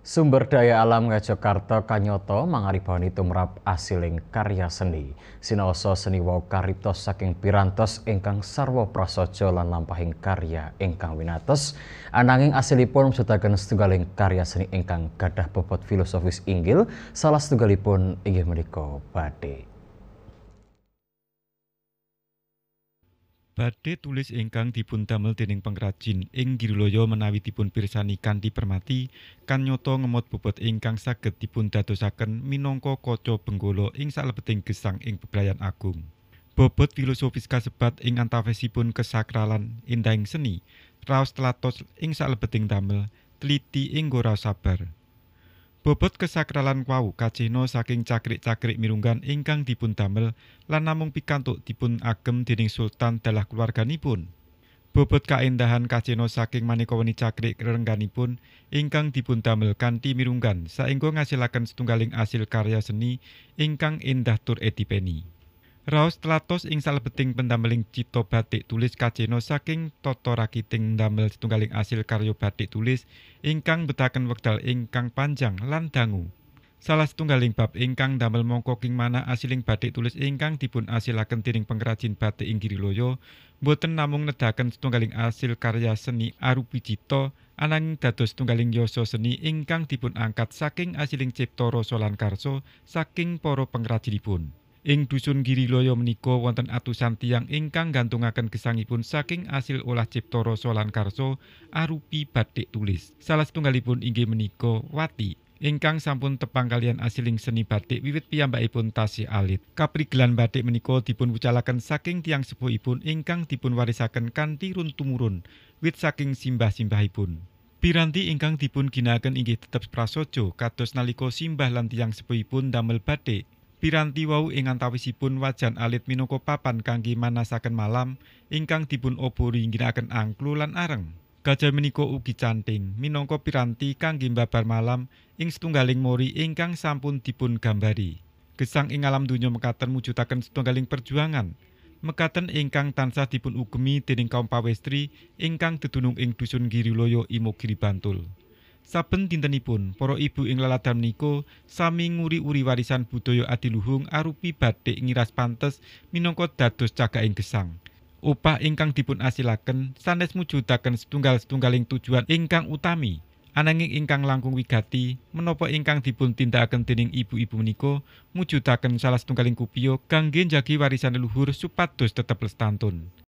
Sumber daya alam Ngajokarta kanyata itu tumrap asiling karya seni. sinoso seni wau saking pirantos ingkang sarwa prasaja lan lampahing karya ingkang winates, ananging asilipun sedaken setunggaling karya seni ingkang gadah bobot filosofis inggil, salah setunggalipun inggih menika batik. Bade tulis ingkang dipundamel dening pengrajin ing giruloyo menawi dipun pirsani kanthi permati kan nyoto ngemot bobot ingkang saged dipundadosaken minangka kaca benggolo ing salebeting gesang ing bebrayan agung. Bobot filosofis kasebat ing pun kesakralan indahing seni, raos telatos ing salebeting damel, teliti ing gora sabar. Bobot kesakralan kwau kacino saking cakrik-cakrik mirunggan ingkang dipun damel lan namung pikantuk dipun agem dening sultan dalah keluarganipun. Bobot kaendahan kacino saking maneka weni cakrik rerengganipun ingkang dipun damel kanthi mirunggan saengga ngasilaken setunggaling asil karya seni ingkang endah tur edipeni. peni. Raos telatos ing salebeting pendameling cito batik tulis kajeno saking toto rakiting damel setunggaling asil karyo batik tulis ingkang betaken wekdal ingkang panjang lan dangu. Salah setunggaling bab ingkang damel mongko king mana asiling batik tulis ingkang dipun asilaken tiring pengrajin batik inggiri loyo, boten namung nedaken setunggaling asil karya seni arupi cito, ananging dados setunggaling yoso seni ingkang dipun angkat saking asiling cipto rosolan karso saking poro pengrajinipun. pun. Ing dusun giri loyo menika wonten atusan tiang ingkang gantungaken gesangipun saking asil olah cipta solan karso, arupi batik tulis. Salah setunggalipun inggih menika Wati ingkang sampun tepang kalian asiling seni batik wiwit piyambakipun tasih alit. Kaprigelan batik menika dipun wucalaken saking tiang sepuhipun ingkang dipun warisaken kanthi runtumurun wit saking simbah-simbahipun. Piranti ingkang dipun ginakaken inggih tetep prasojo kados nalika simbah lan tiang sepuhipun damel batik. piranti wau ing antawisipun wajan alit minangka papan kangge manasaken malam ingkang dipun obori ngginaken angklu lan areng. Gajah menika ugi canting minangka piranti kangge mbabar malam ing setunggaling mori ingkang sampun dipun gambari. Gesang ing alam donya mekaten mujudaken setunggaling perjuangan. Mekaten ingkang tansah dipun ugemi dening kaum pawestri ingkang dedunung ing dusun Giriloyo Imogiri Bantul. Saben dintenipun para ibu ing laladan niko, sami nguri-uri warisan budaya adiluhung arupi batik ngiras pantes minangka dados ing gesang. Upah ingkang dipun asilaken sanes mujudaken setunggal-setunggaling tujuan ingkang utami. Ananging ingkang langkung wigati menapa ingkang dipun tindakaken dening ibu-ibu menika mujudaken salah setunggaling kupiyo kangge njagi warisan leluhur supados tetep lestantun.